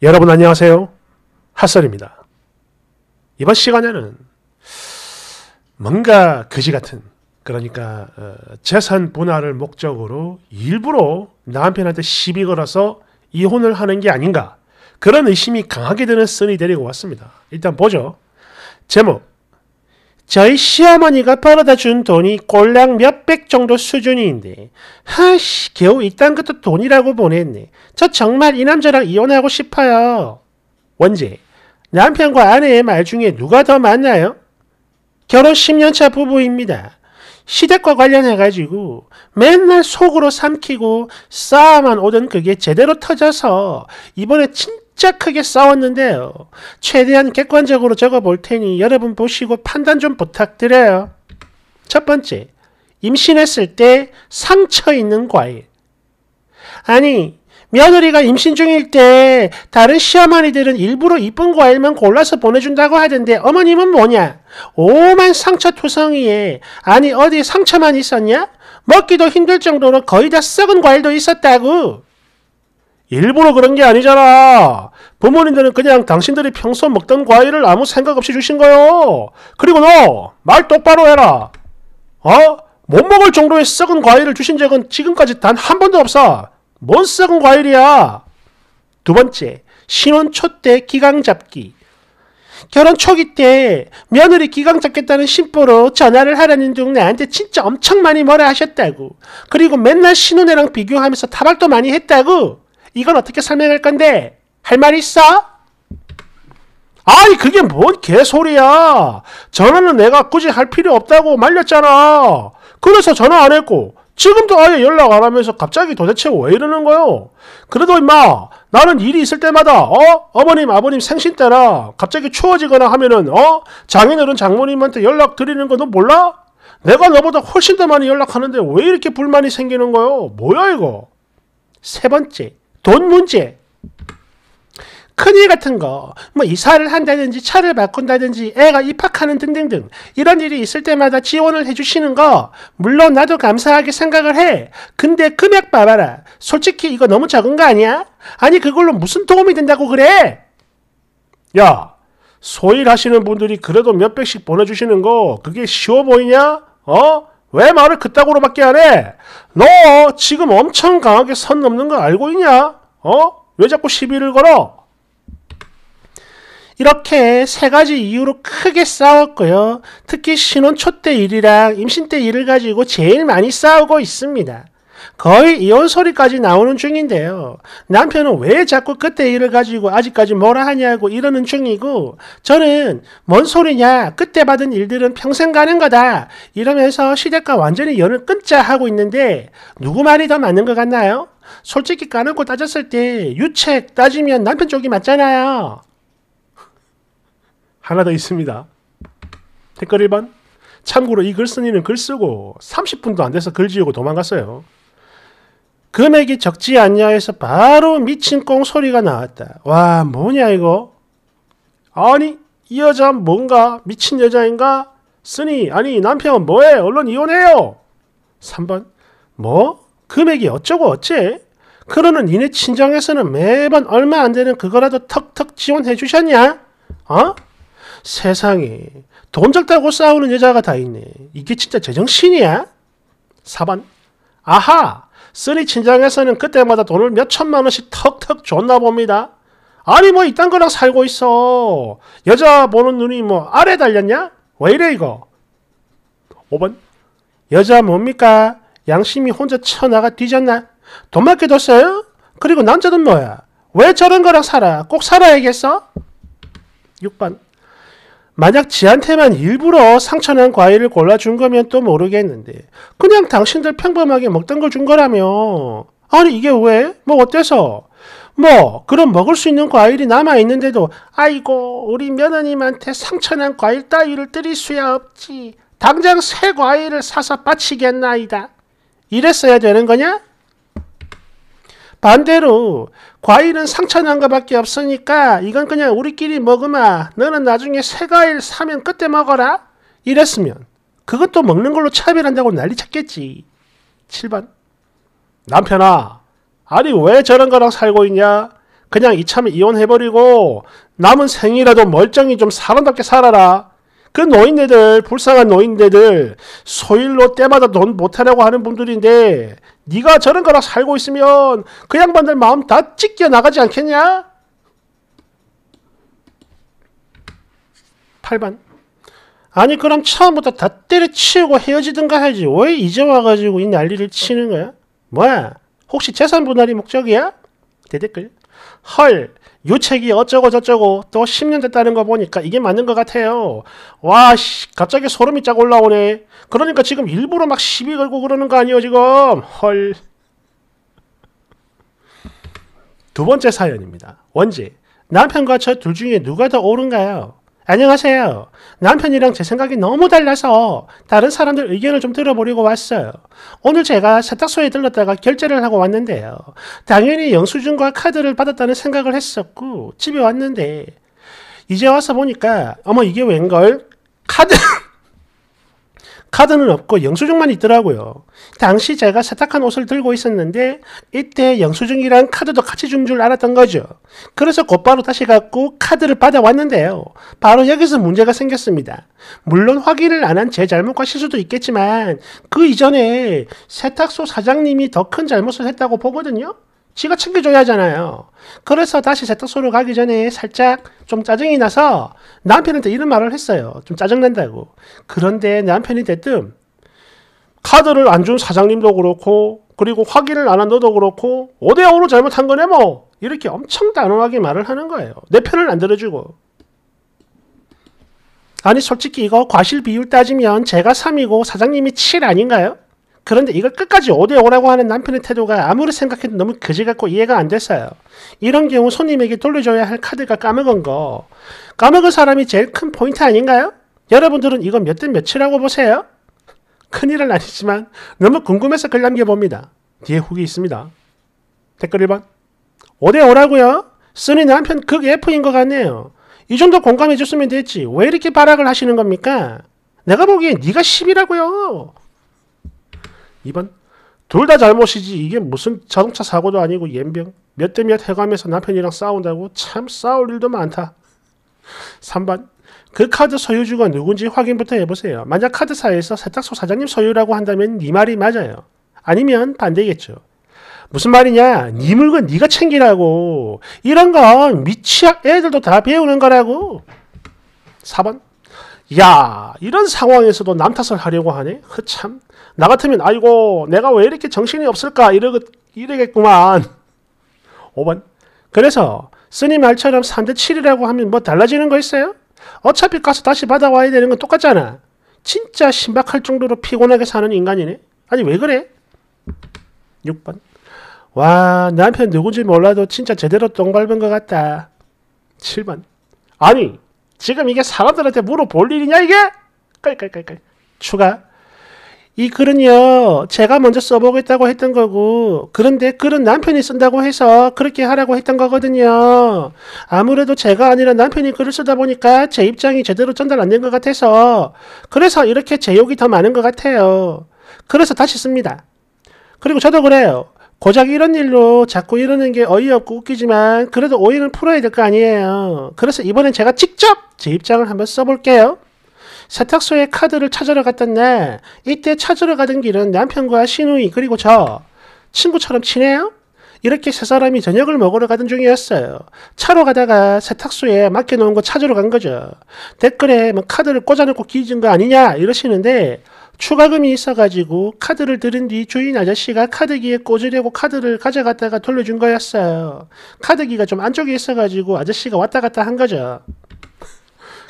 여러분 안녕하세요. 핫설입니다. 이번 시간에는 뭔가 거지 같은 그러니까 어, 재산 분할을 목적으로 일부러 남편한테 시비 걸어서 이혼을 하는 게 아닌가 그런 의심이 강하게 드는 쓴이 데리고 왔습니다. 일단 보죠. 제목 저희 시어머니가 벌어다 준 돈이 꼴랑 몇백 정도 수준인데 하씨 겨우 이딴 것도 돈이라고 보냈네. 저 정말 이 남자랑 이혼하고 싶어요. 원재 남편과 아내의 말 중에 누가 더 맞나요? 결혼 10년차 부부입니다. 시댁과 관련해가지고 맨날 속으로 삼키고 싸움만 오던 그게 제대로 터져서 이번에 진 진짜 크게 싸웠는데요. 최대한 객관적으로 적어볼 테니 여러분 보시고 판단 좀 부탁드려요. 첫 번째, 임신했을 때 상처 있는 과일. 아니, 며느리가 임신 중일 때 다른 시어머니들은 일부러 이쁜 과일만 골라서 보내준다고 하던데 어머님은 뭐냐? 오만 상처 투성이에 아니 어디 상처만 있었냐? 먹기도 힘들 정도로 거의 다 썩은 과일도 있었다고. 일부러 그런 게 아니잖아. 부모님들은 그냥 당신들이 평소 먹던 과일을 아무 생각 없이 주신 거요. 그리고 너 말 똑바로 해라. 어? 못 먹을 정도의 썩은 과일을 주신 적은 지금까지 단 한 번도 없어. 뭔 썩은 과일이야? 두 번째, 신혼 초때 기강 잡기. 결혼 초기 때 며느리 기강 잡겠다는 심보로 전화를 하라는 둥 나한테 진짜 엄청 많이 뭐라 하셨다고. 그리고 맨날 신혼애랑 비교하면서 타박도 많이 했다고. 이건 어떻게 설명할 건데? 할 말 있어? 아이 그게 뭔 개소리야. 전화는 내가 굳이 할 필요 없다고 말렸잖아. 그래서 전화 안 했고 지금도 아예 연락 안 하면서 갑자기 도대체 왜 이러는 거요? 그래도 임마 나는 일이 있을 때마다 어 어머님 아버님 생신 때나 갑자기 추워지거나 하면은 어 장인어른 장모님한테 연락 드리는 거 너 몰라? 내가 너보다 훨씬 더 많이 연락하는데 왜 이렇게 불만이 생기는 거요? 뭐야 이거? 세 번째 돈 문제. 큰일 같은 거, 뭐 이사를 한다든지 차를 바꾼다든지 애가 입학하는 등등등 이런 일이 있을 때마다 지원을 해주시는 거 물론 나도 감사하게 생각을 해. 근데 금액 봐봐라. 솔직히 이거 너무 작은 거 아니야? 아니 그걸로 무슨 도움이 된다고 그래? 야, 소일하시는 분들이 그래도 몇백씩 보내주시는 거 그게 쉬워 보이냐? 어? 왜 말을 그따구로밖에 안 해? 너 지금 엄청 강하게 선 넘는 거 알고 있냐? 어? 왜 자꾸 시비를 걸어? 이렇게 세 가지 이유로 크게 싸웠고요. 특히 신혼 초때 일이랑 임신 때 일을 가지고 제일 많이 싸우고 있습니다. 거의 이혼 소리까지 나오는 중인데요. 남편은 왜 자꾸 그때 일을 가지고 아직까지 뭐라 하냐고 이러는 중이고 저는 뭔 소리냐 그때 받은 일들은 평생 가는 거다 이러면서 시댁과 완전히 연을 끊자 하고 있는데 누구 말이 더 맞는 것 같나요? 솔직히 까놓고 따졌을 때 유책 따지면 남편 쪽이 맞잖아요. 하나 더 있습니다. 댓글 1번 참고로 이 글쓴이는 글 쓰고 30분도 안 돼서 글 지우고 도망갔어요. 금액이 적지 않냐 해서 바로 미친 꽁 소리가 나왔다. 와 뭐냐 이거? 아니 이 여자 뭔가 미친 여자인가? 쓰니 아니 남편 뭐해? 얼른 이혼해요. 3번 뭐? 금액이 어쩌고 어째? 그러는 니네 친정에서는 매번 얼마 안 되는 그거라도 턱턱 지원해 주셨냐? 어? 세상에 돈 적다고 싸우는 여자가 다 있네. 이게 진짜 제정신이야? 4번 아하 쓰리 친장에서는 그때마다 돈을 몇 천만 원씩 턱턱 줬나 봅니다. 아니 뭐 이딴 거랑 살고 있어. 여자 보는 눈이 뭐 아래 달렸냐? 왜 이래 이거? 5번 여자 뭡니까? 양심이 혼자 쳐나가 뒤졌나? 돈 맞게 뒀어요? 그리고 남자는 뭐야? 왜 저런 거랑 살아? 꼭 살아야겠어? 6번 만약 지한테만 일부러 상처난 과일을 골라준 거면 또 모르겠는데 그냥 당신들 평범하게 먹던 걸 준 거라며 아니 이게 왜? 뭐 어때서? 뭐 그럼 먹을 수 있는 과일이 남아있는데도 아이고 우리 며느님한테 상처난 과일 따위를 뜨릴 수야 없지 당장 새 과일을 사서 바치겠나이다 이랬어야 되는 거냐? 반대로 과일은 상처난 거밖에 없으니까 이건 그냥 우리끼리 먹으마. 너는 나중에 새 과일 사면 그때 먹어라. 이랬으면 그것도 먹는 걸로 차별한다고 난리 쳤겠지. 7번 남편아 아니 왜 저런 거랑 살고 있냐? 그냥 이참에 이혼해버리고 남은 생이라도 멀쩡히 좀 사람답게 살아라. 그 노인네들 불쌍한 노인네들 소일로 때마다 돈 못하려고 하는 분들인데 네가 저런 거랑 살고 있으면 그 양반들 마음 다 찢겨 나가지 않겠냐? 8반 아니 그럼 처음부터 다 때려치우고 헤어지든가 하지 왜 이제 와가지고 이 난리를 치는 거야? 뭐야? 혹시 재산 분할이 목적이야? 대댓글 헐, 요 책이 어쩌고 저쩌고 또 10년 됐다는 거 보니까 이게 맞는 것 같아요. 와, 씨, 갑자기 소름이 쫙 올라오네. 그러니까 지금 일부러 막 시비 걸고 그러는 거 아니에요, 지금? 헐. 두 번째 사연입니다. 원지, 남편과 저 둘 중에 누가 더 옳은가요? 안녕하세요. 남편이랑 제 생각이 너무 달라서 다른 사람들 의견을 좀 들어보려고 왔어요. 오늘 제가 세탁소에 들렀다가 결제를 하고 왔는데요. 당연히 영수증과 카드를 받았다는 생각을 했었고 집에 왔는데 이제 와서 보니까 어머 이게 웬걸? 카드 카드는 없고 영수증만 있더라고요. 당시 제가 세탁한 옷을 들고 있었는데 이때 영수증이랑 카드도 같이 준 줄 알았던 거죠. 그래서 곧바로 다시 갖고 카드를 받아왔는데요. 바로 여기서 문제가 생겼습니다. 물론 확인을 안 한 제 잘못과 실수도 있겠지만 그 이전에 세탁소 사장님이 더 큰 잘못을 했다고 보거든요. 지가 챙겨줘야 하잖아요. 그래서 다시 세탁소로 가기 전에 살짝 좀 짜증이 나서 남편한테 이런 말을 했어요. 좀 짜증난다고. 그런데 남편이 대뜸 카드를 안 준 사장님도 그렇고 그리고 확인을 안 한 너도 그렇고 5대5로 잘못한 거네 뭐 이렇게 엄청 단호하게 말을 하는 거예요. 내 편을 안 들어주고 아니 솔직히 이거 과실 비율 따지면 제가 3이고 사장님이 7 아닌가요? 그런데 이걸 끝까지 오대오라고 하는 남편의 태도가 아무리 생각해도 너무 거지 같고 이해가 안 됐어요. 이런 경우 손님에게 돌려줘야 할 카드가 까먹은 거. 까먹은 사람이 제일 큰 포인트 아닌가요? 여러분들은 이거 몇대칠이라고 보세요? 큰일은 아니지만 너무 궁금해서 글 남겨봅니다. 뒤에 후기 있습니다. 댓글 1번. 5대5라고요? 쓰니 남편 극 F인 것 같네요. 이 정도 공감해줬으면 됐지. 왜 이렇게 발악을 하시는 겁니까? 내가 보기엔 네가 10이라고요. 2번 둘 다 잘못이지 이게 무슨 자동차 사고도 아니고 옌병 몇 대 몇 해가면서 남편이랑 싸운다고 참 싸울 일도 많다. 3번 그 카드 소유주가 누군지 확인부터 해보세요. 만약 카드사에서 세탁소 사장님 소유라고 한다면 네 말이 맞아요. 아니면 반대겠죠. 무슨 말이냐? 네 물건 네가 챙기라고. 이런 건 미취학 애들도 다 배우는 거라고. 4번 야 이런 상황에서도 남 탓을 하려고 하네 그참 나 같으면 아이고 내가 왜 이렇게 정신이 없을까 이러, 이러겠구만 5번 그래서 스님 말처럼 3대 7이라고 하면 뭐 달라지는 거 있어요? 어차피 가서 다시 받아와야 되는 건 똑같잖아 진짜 신박할 정도로 피곤하게 사는 인간이네 아니 왜 그래? 6번 와 남편 누군지 몰라도 진짜 제대로 똥 밟은 것 같다 7번 아니 지금 이게 사람들한테 물어볼 일이냐 이게? 깔깔깔깔 추가 이 글은요 제가 먼저 써보겠다고 했던 거고 그런데 글은 남편이 쓴다고 해서 그렇게 하라고 했던 거거든요 아무래도 제가 아니라 남편이 글을 쓰다 보니까 제 입장이 제대로 전달 안 된 것 같아서 그래서 이렇게 제 욕이 더 많은 것 같아요 그래서 다시 씁니다 그리고 저도 그래요 고작 이런 일로 자꾸 이러는 게 어이없고 웃기지만 그래도 오해는 풀어야 될 거 아니에요. 그래서 이번엔 제가 직접 제 입장을 한번 써볼게요. 세탁소에 카드를 찾으러 갔던 날 이때 찾으러 가던 길은 남편과 신우이 그리고 저 친구처럼 친해요? 이렇게 세 사람이 저녁을 먹으러 가던 중이었어요. 차로 가다가 세탁소에 맡겨놓은 거 찾으러 간 거죠. 댓글에 뭐 카드를 꽂아놓고 기진 거 아니냐 이러시는데 추가금이 있어가지고 카드를 들은 뒤 주인 아저씨가 카드기에 꽂으려고 카드를 가져갔다가 돌려준 거였어요. 카드기가 좀 안쪽에 있어가지고 아저씨가 왔다 갔다 한 거죠.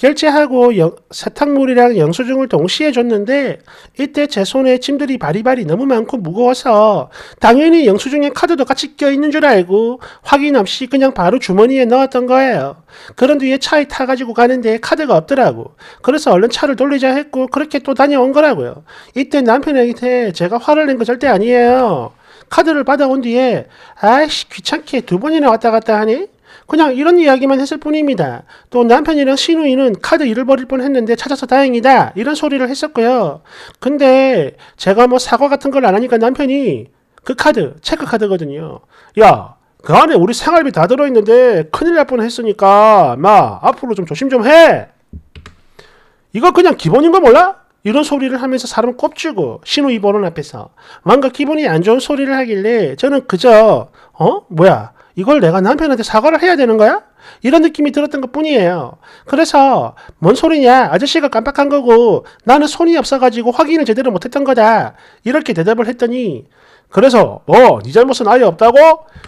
결제하고 영, 세탁물이랑 영수증을 동시에 줬는데 이때 제 손에 짐들이 바리바리 너무 많고 무거워서 당연히 영수증에 카드도 같이 껴있는 줄 알고 확인 없이 그냥 바로 주머니에 넣었던 거예요. 그런 뒤에 차에 타가지고 가는데 카드가 없더라고. 그래서 얼른 차를 돌리자 했고 그렇게 또 다녀온 거라고요. 이때 남편에게 제가 화를 낸 거 절대 아니에요. 카드를 받아온 뒤에 아이씨 귀찮게 두 번이나 왔다 갔다 하니 그냥 이런 이야기만 했을 뿐입니다. 또 남편이랑 신우이는 카드 잃어버릴 뻔했는데 찾아서 다행이다 이런 소리를 했었고요. 근데 제가 뭐 사과 같은 걸 안 하니까 남편이 그 카드 체크 카드거든요. 야그 안에 우리 생활비 다 들어있는데 큰일 날 뻔했으니까 마 앞으로 좀 조심 좀 해. 이거 그냥 기본인 거 몰라? 이런 소리를 하면서 사람 꼽주고 신우 이번원 앞에서 뭔가 기분이 안 좋은 소리를 하길래 저는 그저 어 뭐야 이걸 내가 남편한테 사과를 해야 되는 거야? 이런 느낌이 들었던 것 뿐이에요. 그래서 뭔 소리냐? 아저씨가 깜빡한 거고 나는 손이 없어가지고 확인을 제대로 못했던 거다. 이렇게 대답을 했더니 그래서 뭐 네 잘못은 아예 없다고?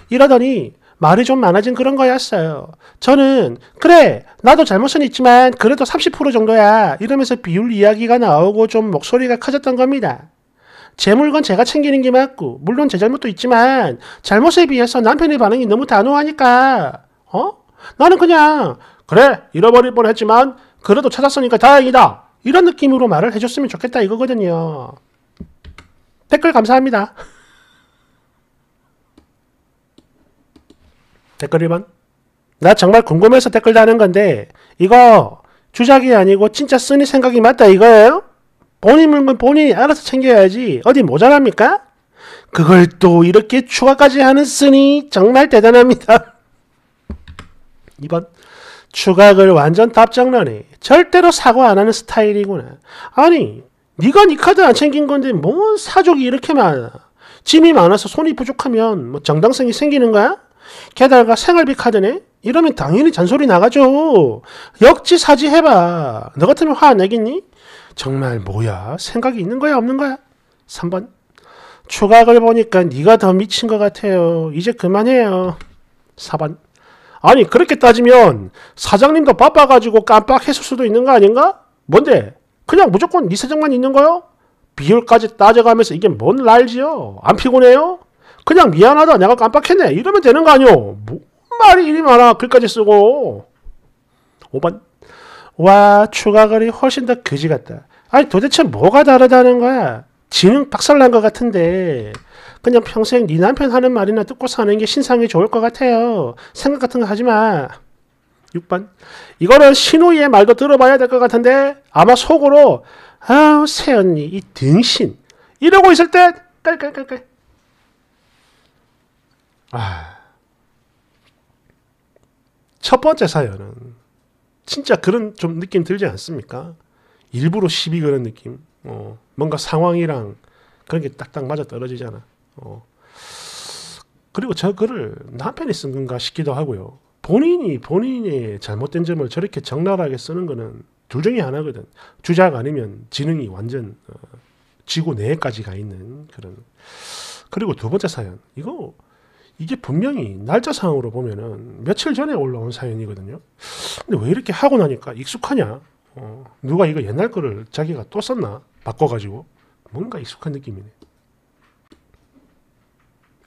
이러더니 말이 좀 많아진 그런 거였어요. 저는 그래 나도 잘못은 있지만 그래도 30% 정도야 이러면서 비율 이야기가 나오고 좀 목소리가 커졌던 겁니다. 제 물건 제가 챙기는 게 맞고 물론 제 잘못도 있지만 잘못에 비해서 남편의 반응이 너무 단호하니까 어? 나는 그냥 그래 잃어버릴 뻔했지만 그래도 찾았으니까 다행이다 이런 느낌으로 말을 해줬으면 좋겠다 이거거든요. 댓글 감사합니다. 댓글 1번 나 정말 궁금해서 댓글 다는 건데 이거 주작이 아니고 진짜 쓰니 생각이 맞다 이거예요? 본인 물건 본인이 알아서 챙겨야지 어디 모자랍니까? 그걸 또 이렇게 추가까지 하는 쓰니 정말 대단합니다. 이번 추각을 완전 답장나네. 절대로 사과 안 하는 스타일이구나. 아니 네가 네 카드 안 챙긴 건데 뭔 사족이 이렇게 많아. 짐이 많아서 손이 부족하면 뭐 정당성이 생기는 거야? 게다가 생활비 카드네? 이러면 당연히 잔소리 나가죠. 역지사지 해봐. 너 같으면 화안 내겠니? 정말 뭐야? 생각이 있는 거야 없는 거야? 3번 조각을 보니까 네가 더 미친 것 같아요. 이제 그만해요. 4번 아니 그렇게 따지면 사장님도 바빠가지고 깜빡했을 수도 있는 거 아닌가? 뭔데? 그냥 무조건 네 사장만 있는 거요? 비율까지 따져가면서 이게 뭔 날지요? 안 피곤해요? 그냥 미안하다 내가 깜빡했네 이러면 되는 거 아니오? 뭐 말이 이리 많아 글까지 쓰고 5번 와 추가거리 훨씬 더 그지 같다. 아니 도대체 뭐가 다르다는 거야? 지능 박살난 것 같은데 그냥 평생 네 남편 하는 말이나 듣고 사는 게 신상이 좋을 것 같아요. 생각 같은 거 하지 마. 6번 이거는 신우이의 말도 들어봐야 될 것 같은데 아마 속으로 아우 새언니 이 등신 이러고 있을 때 깔깔깔깔 아... 첫 번째 사연은 진짜 그런 좀 느낌 들지 않습니까? 일부러 시비 그런 느낌. 어, 뭔가 상황이랑 그런 게 딱딱 맞아 떨어지잖아. 어. 그리고 저 글을 남편이 쓴 건가 싶기도 하고요. 본인이 본인의 잘못된 점을 저렇게 적나라하게 쓰는 거는 둘 중에 하나거든. 주작 아니면 지능이 완전 어, 지구 내까지 가 있는 그런. 그리고 두 번째 사연. 이거 이게 분명히 날짜상으로 보면은 며칠 전에 올라온 사연이거든요. 근데 왜 이렇게 하고 나니까 익숙하냐? 어, 누가 이거 옛날 거를 자기가 또 썼나? 바꿔가지고. 뭔가 익숙한 느낌이네.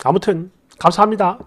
아무튼, 감사합니다.